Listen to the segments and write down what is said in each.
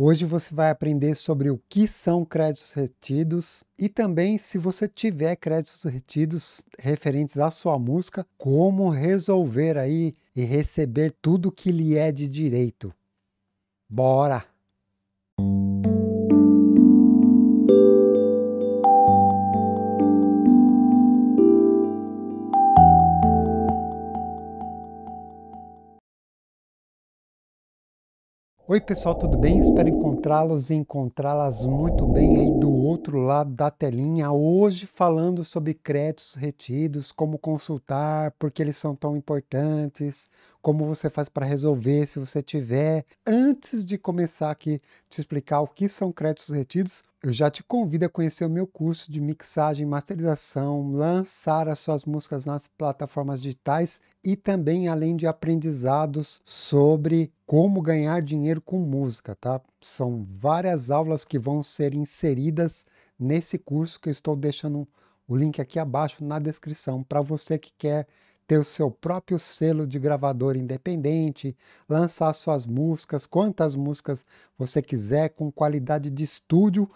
Hoje você vai aprender sobre o que são créditos retidos e também, se você tiver créditos retidos referentes à sua música, como resolver aí e receber tudo que lhe é de direito. Bora! Oi, pessoal, tudo bem? Espero encontrá-los e encontrá-las muito bem aí do outro lado da telinha. Hoje falando sobre créditos retidos, como consultar, porque eles são tão importantes, como você faz para resolver se você tiver. Antes de começar aqui te explicar o que são créditos retidos, eu já te convido a conhecer o meu curso de mixagem, masterização, lançar as suas músicas nas plataformas digitais e também além de aprendizados sobre como ganhar dinheiro com música, tá? São várias aulas que vão ser inseridas nesse curso que eu estou deixando o link aqui abaixo na descrição para você que quer ter o seu próprio selo de gravador independente, lançar suas músicas, quantas músicas você quiser, com qualidade de estúdio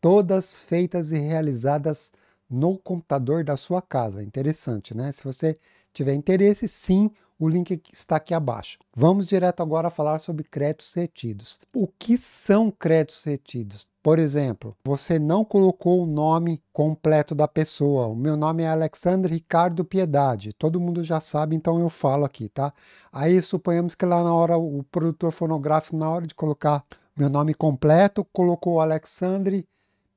todas feitas e realizadas no computador da sua casa. Interessante, né? Se você tiver interesse, sim, o link está aqui abaixo. Vamos direto agora falar sobre créditos retidos. O que são créditos retidos? Por exemplo, você não colocou o nome completo da pessoa. O meu nome é Alexandre Ricardo Piedade. Todo mundo já sabe, então eu falo aqui, tá? Aí suponhamos que lá na hora o produtor fonográfico, na hora de colocar meu nome completo, colocou Alexandre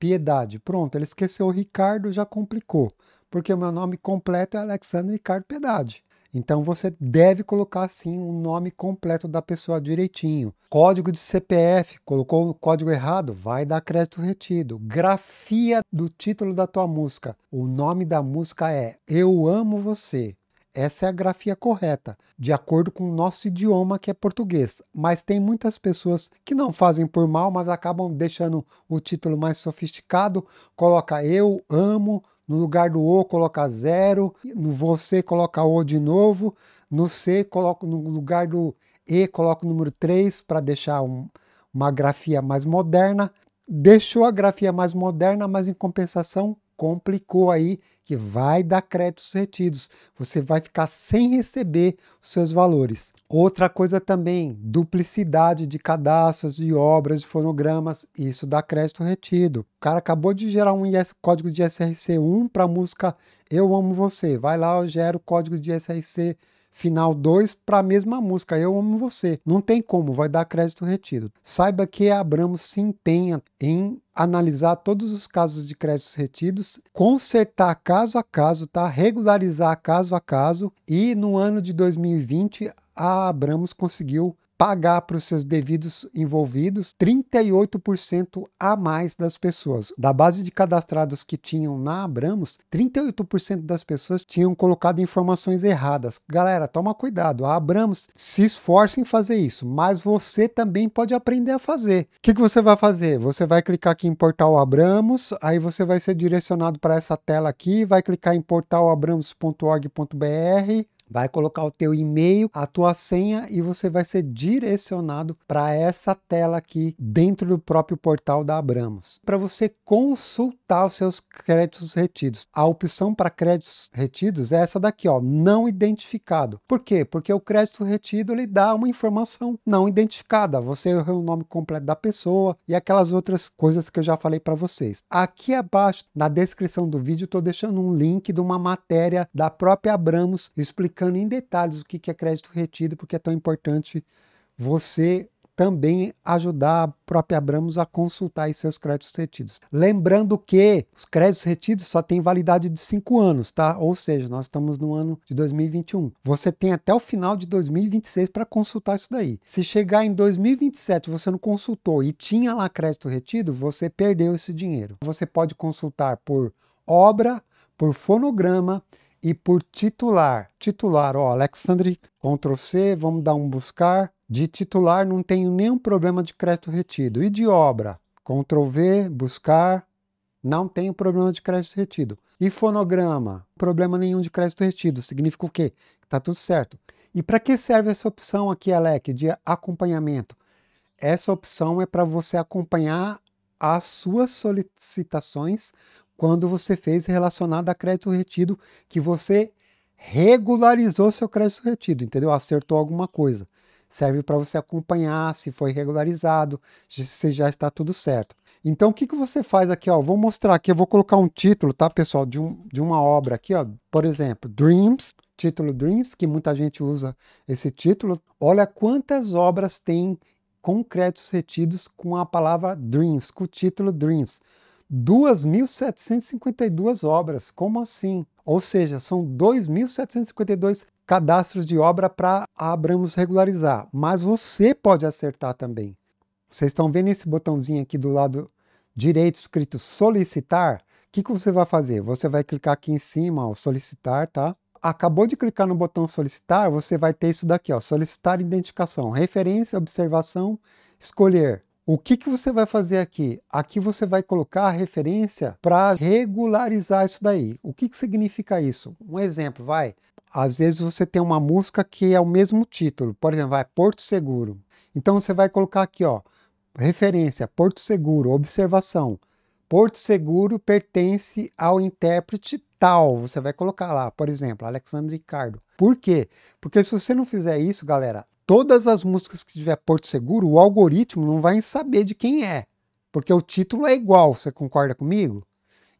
Piedade. Pronto, ele esqueceu o Ricardo, já complicou, porque o meu nome completo é Alexandre Ricardo Piedade. Então você deve colocar sim o nome completo da pessoa direitinho. Código de CPF, colocou o código errado, vai dar crédito retido. Grafia do título da tua música. O nome da música é Eu amo você. Essa é a grafia correta, de acordo com o nosso idioma que é português. Mas tem muitas pessoas que não fazem por mal, mas acabam deixando o título mais sofisticado, coloca eu amo, no lugar do O coloca zero, no você coloca O de novo, no C coloca no lugar do E coloca o número 3 para deixar um, uma grafia mais moderna. Deixou a grafia mais moderna, mas em compensação complicou aí que vai dar créditos retidos. Você vai ficar sem receber os seus valores. Outra coisa também, duplicidade de cadastros, de obras, de fonogramas, isso dá crédito retido. O cara acabou de gerar um IS, código de SRC1 para a música Eu Amo Você. Vai lá, eu gero o código de SRC final 2 para a mesma música, Eu Amo Você. Não tem como, vai dar crédito retido. Saiba que a Abramos se empenha em analisar todos os casos de créditos retidos, consertar caso a caso, tá? regularizar caso a caso, e no ano de 2020 a Abramos conseguiu pagar para os seus devidos envolvidos 38% a mais das pessoas. Da base de cadastrados que tinham na Abramos, 38% das pessoas tinham colocado informações erradas. Galera, toma cuidado, a Abramos se esforça em fazer isso, mas você também pode aprender a fazer. O que, que você vai fazer? Você vai clicar aqui em Portal Abramos, aí você vai ser direcionado para essa tela aqui, vai clicar em portalabramos.org.br, Vai colocar o teu e-mail, a tua senha e você vai ser direcionado para essa tela aqui dentro do próprio portal da Abramos. Para você consultar os seus créditos retidos. A opção para créditos retidos é essa daqui, ó, não identificado. Por quê? Porque o crédito retido lhe dá uma informação não identificada. Você errou o nome completo da pessoa e aquelas outras coisas que eu já falei para vocês. Aqui abaixo, na descrição do vídeo, estou deixando um link de uma matéria da própria Abramos explicando explicando em detalhes o que é crédito retido, porque é tão importante você também ajudar a própria Abramos a consultar seus créditos retidos. Lembrando que os créditos retidos só têm validade de cinco anos, tá? Ou seja, nós estamos no ano de 2021. Você tem até o final de 2026 para consultar isso daí. Se chegar em 2027 você não consultou e tinha lá crédito retido, você perdeu esse dinheiro. Você pode consultar por obra, por fonograma e por titular. Titular, ó, Alexandre, Ctrl C, vamos dar um buscar. De titular não tenho nenhum problema de crédito retido. E de obra, Ctrl V, buscar, não tenho problema de crédito retido. E fonograma, problema nenhum de crédito retido. Significa o quê? Está tudo certo. E para que serve essa opção aqui, Alec, de acompanhamento? Essa opção é para você acompanhar as suas solicitações quando você fez relacionado a crédito retido, que você regularizou seu crédito retido, entendeu? Acertou alguma coisa. Serve para você acompanhar se foi regularizado, se já está tudo certo. Então, o que, que você faz aqui? Ó? Vou mostrar aqui, eu vou colocar um título, tá, pessoal, de, um, de uma obra aqui, ó. por exemplo, Dreams, título Dreams, que muita gente usa esse título. Olha quantas obras tem com créditos retidos com a palavra Dreams, com o título Dreams. 2.752 obras. Como assim? Ou seja, são 2.752 cadastros de obra para a Abramos regularizar. Mas você pode acertar também. Vocês estão vendo esse botãozinho aqui do lado direito escrito solicitar? O que, que você vai fazer? Você vai clicar aqui em cima, ó, solicitar, tá? Acabou de clicar no botão solicitar, você vai ter isso daqui, ó, solicitar identificação, referência, observação, escolher. O que, que você vai fazer aqui? Aqui você vai colocar a referência para regularizar isso daí. O que, que significa isso? Um exemplo, vai. Às vezes você tem uma música que é o mesmo título. Por exemplo, vai Porto Seguro. Então você vai colocar aqui, ó, referência, Porto Seguro, observação. Porto Seguro pertence ao intérprete tal. Você vai colocar lá, por exemplo, Alexandre Ricardo. Por quê? Porque se você não fizer isso, galera, todas as músicas que tiver Porto Seguro, o algoritmo não vai saber de quem é, porque o título é igual, você concorda comigo?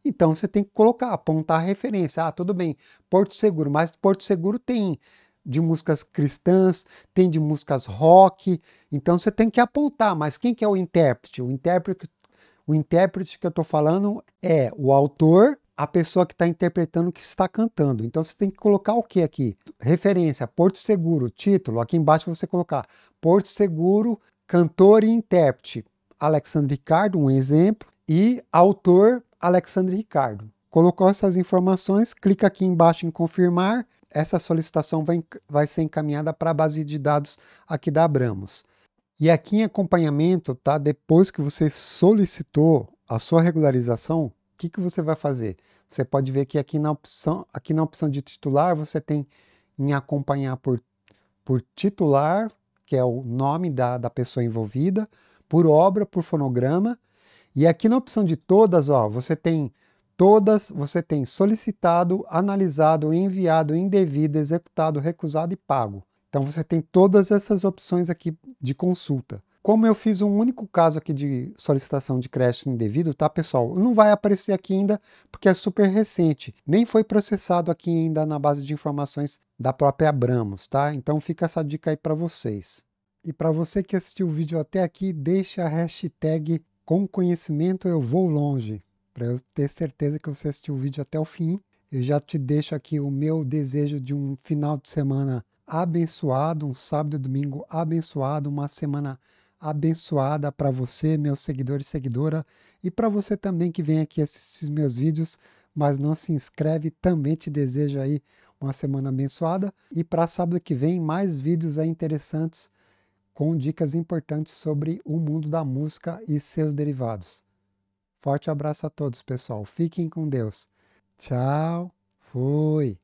Então você tem que colocar, apontar a referência. Ah, tudo bem, Porto Seguro, mas Porto Seguro tem de músicas cristãs, tem de músicas rock, então você tem que apontar, mas quem que é o intérprete? O intérprete, o intérprete que eu estou falando é o autor a pessoa que está interpretando o que está cantando. Então você tem que colocar o que aqui? Referência, Porto Seguro, título. Aqui embaixo você colocar Porto Seguro, cantor e intérprete. Alexandre Ricardo, um exemplo, e autor Alexandre Ricardo. Colocou essas informações, clica aqui embaixo em confirmar. Essa solicitação vai, vai ser encaminhada para a base de dados aqui da Abramos. E aqui em acompanhamento, tá? Depois que você solicitou a sua regularização, que, que você vai fazer? Você pode ver que aqui na opção, aqui na opção de titular, você tem em acompanhar por, por titular, que é o nome da, da pessoa envolvida, por obra, por fonograma. E aqui na opção de todas, ó, você tem todas, você tem solicitado, analisado, enviado, indevido, executado, recusado e pago. Então você tem todas essas opções aqui de consulta. Como eu fiz um único caso aqui de solicitação de crédito indevido, tá, pessoal? Não vai aparecer aqui ainda porque é super recente, nem foi processado aqui ainda na base de informações da própria Abramos, tá? Então fica essa dica aí para vocês. E para você que assistiu o vídeo até aqui, deixa a hashtag com conhecimento eu vou longe, para eu ter certeza que você assistiu o vídeo até o fim. Eu já te deixo aqui o meu desejo de um final de semana abençoado, um sábado e domingo abençoado, uma semana abençoada abençoada para você, meu seguidor e seguidora, e para você também que vem aqui assistir meus vídeos, mas não se inscreve, também te desejo aí uma semana abençoada e para sábado que vem mais vídeos interessantes com dicas importantes sobre o mundo da música e seus derivados. Forte abraço a todos, pessoal. Fiquem com Deus. Tchau. Fui.